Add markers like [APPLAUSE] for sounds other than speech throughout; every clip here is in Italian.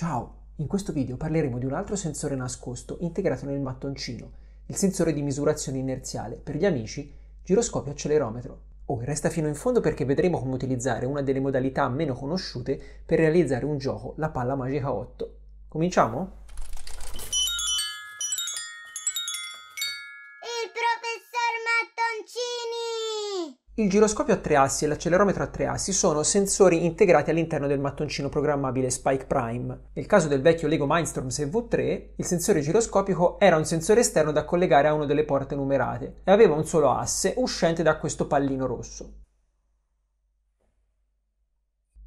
Ciao! In questo video parleremo di un altro sensore nascosto integrato nel mattoncino, il sensore di misurazione inerziale, per gli amici, giroscopio accelerometro. Oh, resta fino in fondo perché vedremo come utilizzare una delle modalità meno conosciute per realizzare un gioco, la palla magica 8. Cominciamo? Il giroscopio a tre assi e l'accelerometro a tre assi sono sensori integrati all'interno del mattoncino programmabile Spike Prime. Nel caso del vecchio Lego Mindstorms EV3, il sensore giroscopico era un sensore esterno da collegare a una delle porte numerate e aveva un solo asse uscente da questo pallino rosso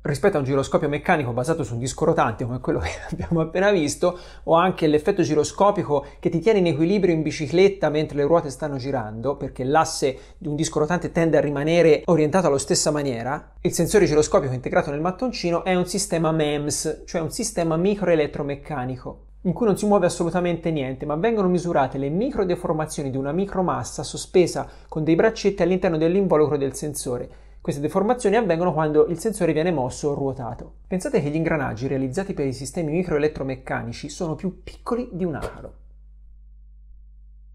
rispetto a un giroscopio meccanico basato su un disco rotante come quello [LAUGHS] che abbiamo appena visto, o anche l'effetto giroscopico che ti tiene in equilibrio in bicicletta mentre le ruote stanno girando, perché l'asse di un disco rotante tende a rimanere orientato alla stessa maniera. Il sensore giroscopico integrato nel mattoncino è un sistema MEMS, cioè un sistema microelettromeccanico in cui non si muove assolutamente niente, ma vengono misurate le microdeformazioni di una micromassa sospesa con dei braccetti all'interno dell'involucro del sensore queste deformazioni avvengono quando il sensore viene mosso o ruotato. Pensate che gli ingranaggi realizzati per i sistemi microelettromeccanici sono più piccoli di un acaro.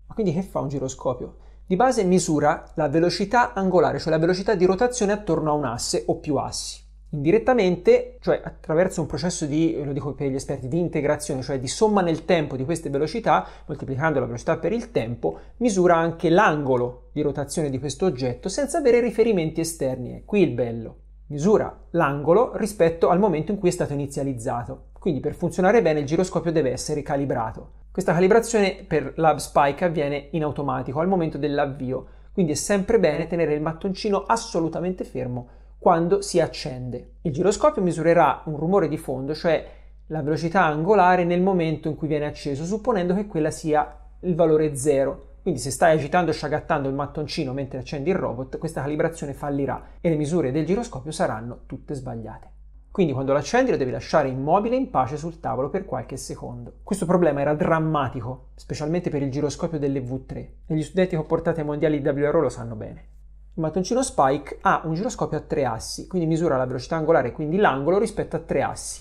Ma quindi che fa un giroscopio? Di base misura la velocità angolare, cioè la velocità di rotazione attorno a un asse o più assi. Indirettamente, cioè attraverso un processo di, lo dico per gli esperti, di integrazione, cioè di somma nel tempo di queste velocità, moltiplicando la velocità per il tempo, misura anche l'angolo di rotazione di questo oggetto senza avere riferimenti esterni. È qui il bello. Misura l'angolo rispetto al momento in cui è stato inizializzato. Quindi per funzionare bene il giroscopio deve essere calibrato. Questa calibrazione per Spike avviene in automatico al momento dell'avvio, quindi è sempre bene tenere il mattoncino assolutamente fermo quando si accende. Il giroscopio misurerà un rumore di fondo, cioè la velocità angolare nel momento in cui viene acceso, supponendo che quella sia il valore zero. Quindi se stai agitando o sciagattando il mattoncino mentre accendi il robot, questa calibrazione fallirà e le misure del giroscopio saranno tutte sbagliate. Quindi quando lo accendi lo devi lasciare immobile in pace sul tavolo per qualche secondo. Questo problema era drammatico, specialmente per il giroscopio dell'EV3, e gli studenti che ho portato ai mondiali WRO lo sanno bene. Il mattoncino Spike ha un giroscopio a tre assi, quindi misura la velocità angolare, quindi l'angolo rispetto a tre assi.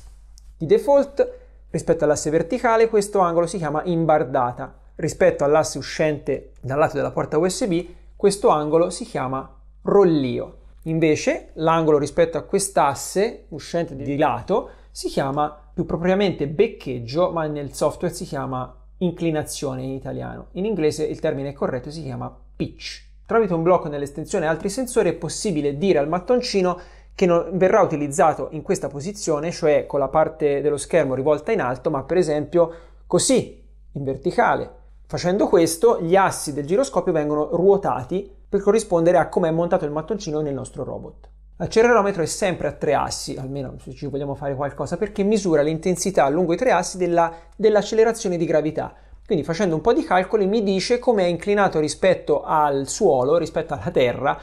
Di default, rispetto all'asse verticale, questo angolo si chiama imbardata. Rispetto all'asse uscente dal lato della porta USB, questo angolo si chiama rollio. Invece, l'angolo rispetto a quest'asse uscente di lato si chiama più propriamente beccheggio, ma nel software si chiama inclinazione in italiano. In inglese il termine corretto si chiama pitch. Tramite un blocco nell'estensione altri sensori è possibile dire al mattoncino che non verrà utilizzato in questa posizione, cioè con la parte dello schermo rivolta in alto, ma per esempio così, in verticale. Facendo questo, gli assi del giroscopio vengono ruotati per corrispondere a come è montato il mattoncino nel nostro robot. L'accelerometro è sempre a tre assi, almeno se ci vogliamo fare qualcosa, perché misura l'intensità lungo i tre assi della, dell'accelerazione di gravità. Quindi facendo un po' di calcoli mi dice come è inclinato rispetto al suolo, rispetto alla terra,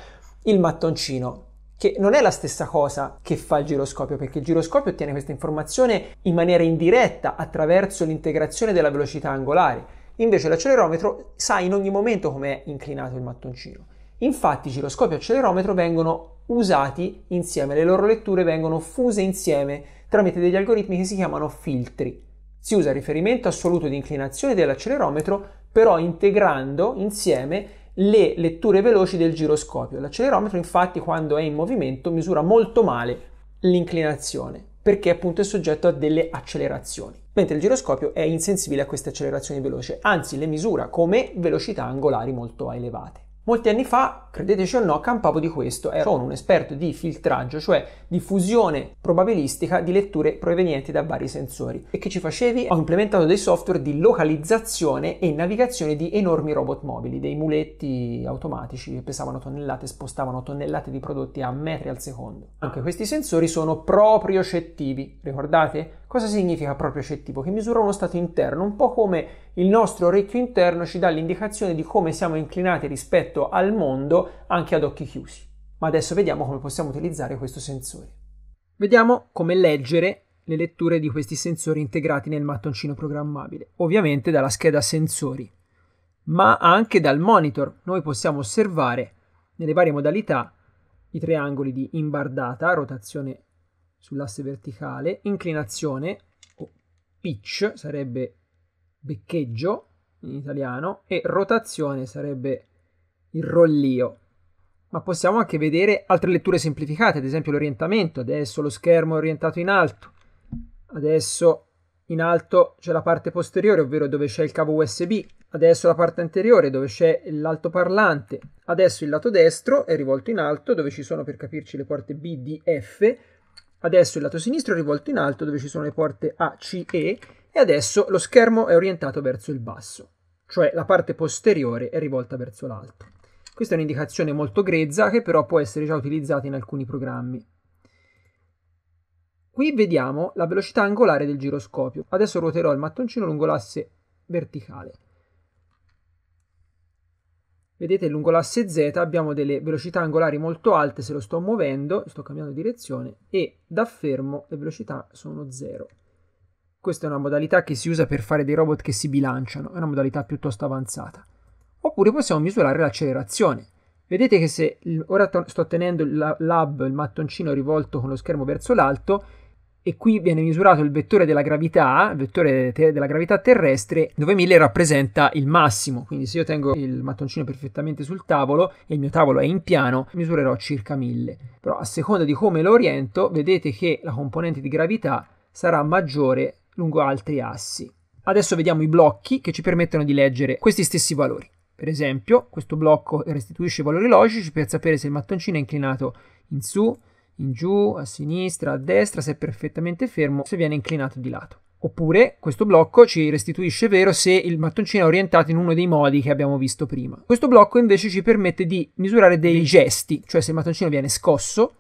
il mattoncino, che non è la stessa cosa che fa il giroscopio, perché il giroscopio ottiene questa informazione in maniera indiretta attraverso l'integrazione della velocità angolare. Invece l'accelerometro sa in ogni momento come è inclinato il mattoncino. Infatti giroscopio e accelerometro vengono usati insieme, le loro letture vengono fuse insieme tramite degli algoritmi che si chiamano filtri. Si usa riferimento assoluto di inclinazione dell'accelerometro, però integrando insieme le letture veloci del giroscopio. L'accelerometro infatti quando è in movimento misura molto male l'inclinazione perché appunto è soggetto a delle accelerazioni, mentre il giroscopio è insensibile a queste accelerazioni veloci, anzi le misura come velocità angolari molto elevate. Molti anni fa credeteci o no, campavo di questo è un esperto di filtraggio, cioè di fusione probabilistica di letture provenienti da vari sensori. E che ci facevi? Ho implementato dei software di localizzazione e navigazione di enormi robot mobili, dei muletti automatici che pesavano tonnellate e spostavano tonnellate di prodotti a metri al secondo. Anche questi sensori sono propriocettivi, ricordate? Cosa significa propriocettivo? Che misura uno stato interno, un po' come il nostro orecchio interno ci dà l'indicazione di come siamo inclinati rispetto al mondo anche ad occhi chiusi. Ma adesso vediamo come possiamo utilizzare questo sensore. Vediamo come leggere le letture di questi sensori integrati nel mattoncino programmabile, ovviamente dalla scheda sensori, ma anche dal monitor. Noi possiamo osservare nelle varie modalità i tre angoli di imbardata, rotazione sull'asse verticale, inclinazione o pitch sarebbe beccheggio in italiano e rotazione sarebbe il rollio. Ma possiamo anche vedere altre letture semplificate, ad esempio l'orientamento, adesso lo schermo è orientato in alto, adesso in alto c'è la parte posteriore, ovvero dove c'è il cavo USB, adesso la parte anteriore dove c'è l'altoparlante, adesso il lato destro è rivolto in alto dove ci sono per capirci le porte B, D, F, adesso il lato sinistro è rivolto in alto dove ci sono le porte A, C, E e adesso lo schermo è orientato verso il basso, cioè la parte posteriore è rivolta verso l'alto. Questa è un'indicazione molto grezza che però può essere già utilizzata in alcuni programmi. Qui vediamo la velocità angolare del giroscopio. Adesso ruoterò il mattoncino lungo l'asse verticale. Vedete lungo l'asse Z abbiamo delle velocità angolari molto alte se lo sto muovendo, sto cambiando direzione, e da fermo le velocità sono zero. Questa è una modalità che si usa per fare dei robot che si bilanciano, è una modalità piuttosto avanzata. Oppure possiamo misurare l'accelerazione. Vedete che se ora to- sto tenendo il lab, il mattoncino rivolto con lo schermo verso l'alto, e qui viene misurato il vettore della gravità, il vettore te- della gravità terrestre, dove 1000 rappresenta il massimo. Quindi se io tengo il mattoncino perfettamente sul tavolo e il mio tavolo è in piano, misurerò circa 1000. Però a seconda di come lo oriento, vedete che la componente di gravità sarà maggiore lungo altri assi. Adesso vediamo i blocchi che ci permettono di leggere questi stessi valori. Per esempio, questo blocco restituisce valori logici per sapere se il mattoncino è inclinato in su, in giù, a sinistra, a destra, se è perfettamente fermo, se viene inclinato di lato. Oppure questo blocco ci restituisce vero se il mattoncino è orientato in uno dei modi che abbiamo visto prima. Questo blocco invece ci permette di misurare dei gesti, cioè se il mattoncino viene scosso,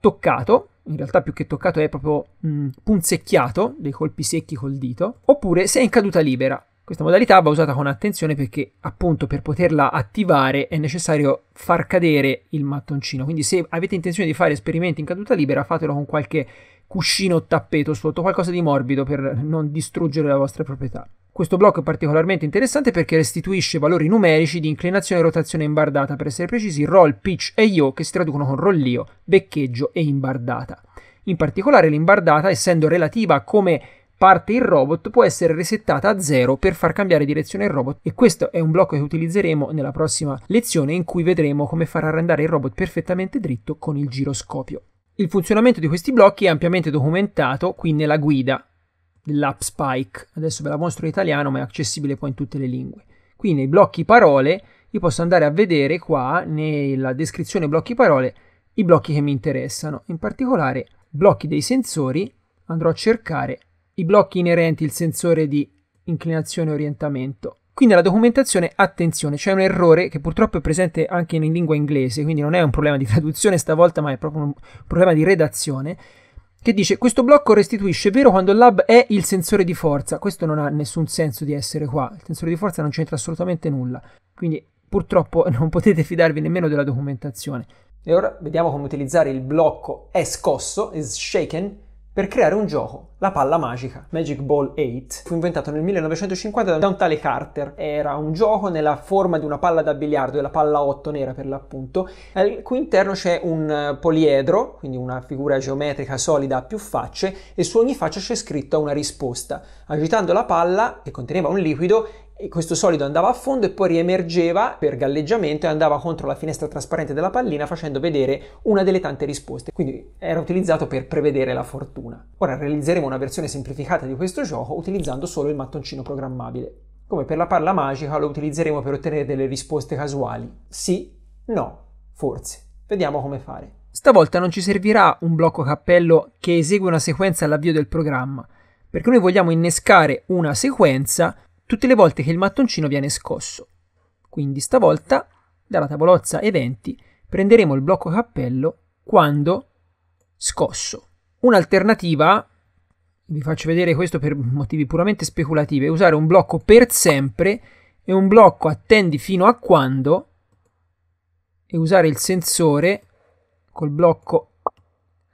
toccato, in realtà più che toccato è proprio mh, punzecchiato, dei colpi secchi col dito, oppure se è in caduta libera, questa modalità va usata con attenzione perché appunto per poterla attivare è necessario far cadere il mattoncino, quindi se avete intenzione di fare esperimenti in caduta libera fatelo con qualche cuscino o tappeto sotto, qualcosa di morbido per non distruggere la vostra proprietà. Questo blocco è particolarmente interessante perché restituisce valori numerici di inclinazione e rotazione imbardata, per essere precisi roll, pitch e yo che si traducono con rollio, beccheggio e imbardata. In particolare l'imbardata, essendo relativa a come parte il robot può essere resettata a zero per far cambiare direzione il robot e questo è un blocco che utilizzeremo nella prossima lezione in cui vedremo come far arrendare il robot perfettamente dritto con il giroscopio. Il funzionamento di questi blocchi è ampiamente documentato qui nella guida dell'app Spike. Adesso ve la mostro in italiano ma è accessibile poi in tutte le lingue. Qui nei blocchi parole io posso andare a vedere qua nella descrizione blocchi parole i blocchi che mi interessano, in particolare blocchi dei sensori andrò a cercare i blocchi inerenti il sensore di inclinazione e orientamento. Qui nella documentazione, attenzione, c'è un errore che purtroppo è presente anche in lingua inglese, quindi non è un problema di [LAUGHS] traduzione stavolta, ma è proprio un problema di redazione, che dice questo blocco restituisce vero quando il lab è il sensore di forza. Questo non ha nessun senso di essere qua, il sensore di forza non c'entra assolutamente nulla. Quindi purtroppo [LAUGHS] non potete fidarvi nemmeno della documentazione. E ora vediamo come utilizzare il blocco è scosso, is shaken, per creare un gioco, la palla magica, Magic Ball 8, fu inventato nel 1950 da un tale Carter. Era un gioco nella forma di una palla da biliardo, la palla 8 nera per l'appunto, al cui interno c'è un eh, poliedro, quindi una figura geometrica solida a più facce, e su ogni faccia c'è scritta una risposta. Agitando la palla, che conteneva un liquido, questo solido andava a fondo e poi riemergeva per galleggiamento e andava contro la finestra trasparente della pallina facendo vedere una delle tante risposte, quindi era utilizzato per prevedere la fortuna. Ora realizzeremo una versione semplificata di questo gioco utilizzando solo il mattoncino programmabile. Come per la palla magica lo utilizzeremo per ottenere delle risposte casuali. Sì, no, forse. Vediamo come fare. Stavolta non ci servirà un blocco cappello che esegue una sequenza all'avvio del programma, perché noi vogliamo innescare una sequenza tutte le volte che il mattoncino viene scosso. Quindi stavolta, dalla tavolozza eventi, prenderemo il blocco cappello quando scosso. Un'alternativa, vi faccio vedere questo per motivi puramente speculativi, è usare un blocco per sempre e un blocco attendi fino a quando e usare il sensore col blocco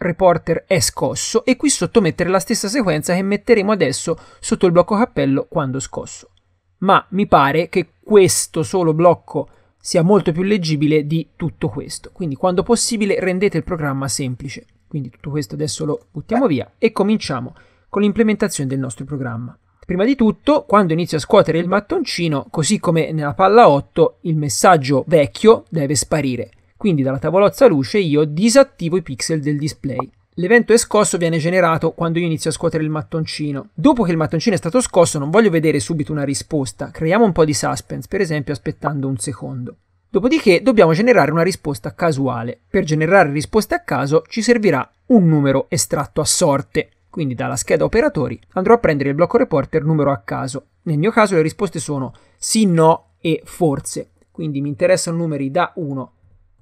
reporter è scosso e qui sottomettere la stessa sequenza che metteremo adesso sotto il blocco cappello quando scosso. Ma mi pare che questo solo blocco sia molto più leggibile di tutto questo, quindi quando possibile rendete il programma semplice. Quindi tutto questo adesso lo buttiamo via e cominciamo con l'implementazione del nostro programma. Prima di tutto, quando inizio a scuotere il mattoncino, così come nella palla 8, il messaggio vecchio deve sparire. Quindi dalla tavolozza luce io disattivo i pixel del display. L'evento è scosso viene generato quando io inizio a scuotere il mattoncino. Dopo che il mattoncino è stato scosso non voglio vedere subito una risposta, creiamo un po' di suspense, per esempio aspettando un secondo. Dopodiché dobbiamo generare una risposta casuale. Per generare risposte a caso ci servirà un numero estratto a sorte. Quindi dalla scheda operatori andrò a prendere il blocco reporter numero a caso. Nel mio caso le risposte sono sì, no e forse. Quindi mi interessano numeri da 1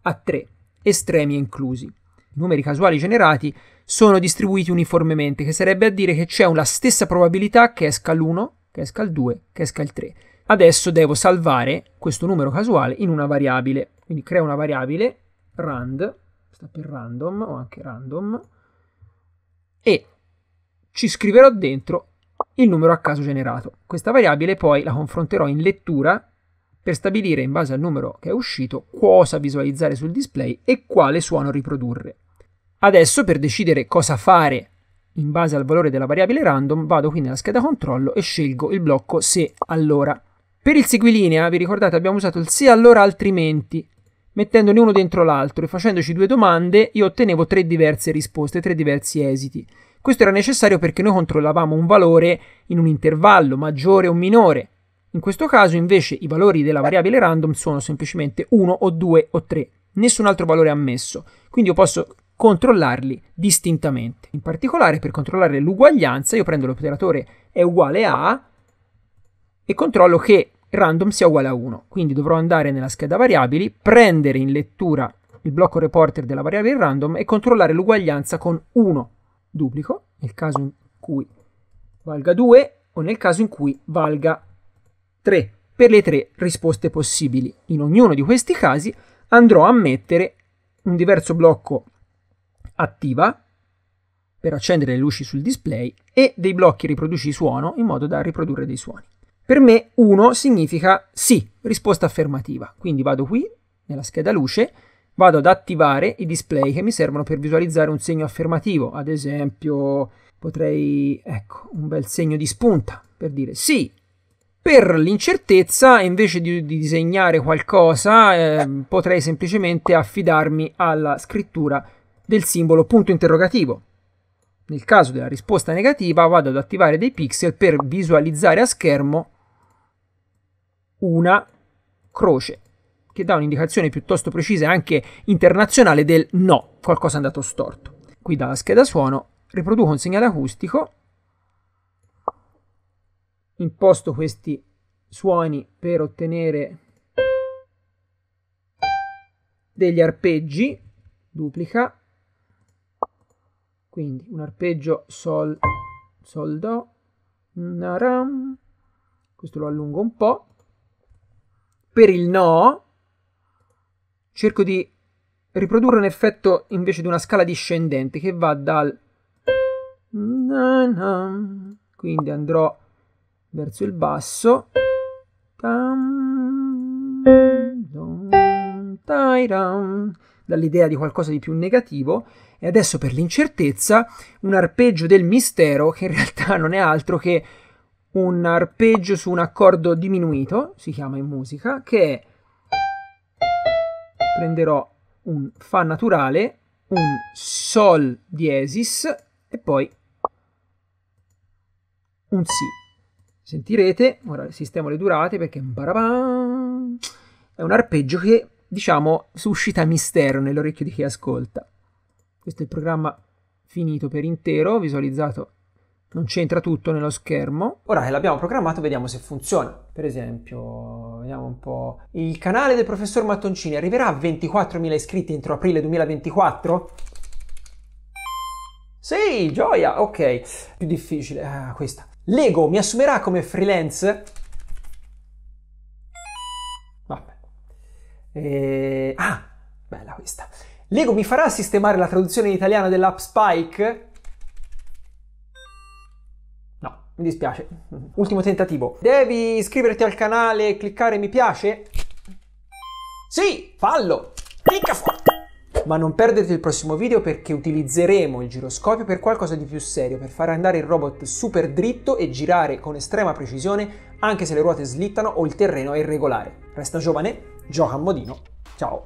a 3, estremi inclusi. I numeri casuali generati sono distribuiti uniformemente, che sarebbe a dire che c'è la stessa probabilità che esca l'1, che esca il 2, che esca il 3. Adesso devo salvare questo numero casuale in una variabile, quindi creo una variabile rand, sta per random o anche random, e ci scriverò dentro il numero a caso generato. Questa variabile poi la confronterò in lettura per stabilire in base al numero che è uscito cosa visualizzare sul display e quale suono riprodurre. Adesso per decidere cosa fare in base al valore della variabile random vado qui nella scheda controllo e scelgo il blocco se allora. Per il seguilinea, vi ricordate, abbiamo usato il se allora altrimenti, mettendone uno dentro l'altro e facendoci due domande io ottenevo tre diverse risposte, tre diversi esiti. Questo era necessario perché noi controllavamo un valore in un intervallo maggiore o minore in questo caso invece i valori della eh. variabile random sono semplicemente 1 o 2 o 3, nessun altro valore ammesso, quindi io posso controllarli distintamente. In particolare per controllare l'uguaglianza io prendo l'operatore è uguale a e controllo che random sia uguale a 1, quindi dovrò andare nella scheda variabili, prendere in lettura il blocco reporter della variabile random e controllare l'uguaglianza con 1 duplico, nel caso in cui valga 2 o nel caso in cui valga 1. 3 per le tre risposte possibili. In ognuno di questi casi andrò a mettere un diverso blocco attiva per accendere le luci sul display e dei blocchi riproduci suono in modo da riprodurre dei suoni. Per me 1 significa sì, risposta affermativa, quindi vado qui nella scheda luce, vado ad attivare i display che mi servono per visualizzare un segno affermativo, ad esempio potrei, ecco, un bel segno di spunta per dire sì, per l'incertezza, invece di, di disegnare qualcosa, eh, potrei semplicemente affidarmi alla scrittura del simbolo punto interrogativo. Nel caso della risposta negativa vado ad attivare dei pixel per visualizzare a schermo una croce che dà un'indicazione piuttosto precisa e anche internazionale del no, qualcosa è andato storto. Qui dalla scheda suono riproduco un segnale acustico imposto questi suoni per ottenere degli arpeggi, duplica, quindi un arpeggio sol, sol do, naram, questo lo allungo un po', per il no cerco di riprodurre un effetto invece di una scala discendente che va dal na, quindi andrò verso il basso. Dall'idea di qualcosa di più negativo, e adesso per l'incertezza un arpeggio del mistero che in realtà [LAUGHS] non è altro che un arpeggio su un accordo diminuito, si chiama in musica, che è prenderò un Fa naturale, un Sol diesis e poi un Si sentirete, ora sistemo le durate perché è un arpeggio che diciamo suscita mistero nell'orecchio di chi ascolta. Questo è il programma finito per intero, visualizzato non c'entra tutto nello schermo. Ora che l'abbiamo programmato vediamo se funziona. Per esempio, vediamo un po'. Il canale del professor Mattoncini arriverà a 24.000 iscritti entro aprile 2024? Sì, gioia, ok. Più difficile, ah, questa. Lego mi assumerà come freelance? Vabbè. E... Eh, ah, bella questa. Lego mi farà sistemare la traduzione in italiano dell'app Spike? No, mi dispiace. Ultimo tentativo. Devi iscriverti al canale e cliccare mi piace? Sì, fallo! Clicca fuori! ma non perdete il prossimo video perché utilizzeremo il giroscopio per qualcosa di più serio, per far andare il robot super dritto e girare con estrema precisione anche se le ruote slittano o il terreno è irregolare. Resta giovane, gioca a modino, ciao!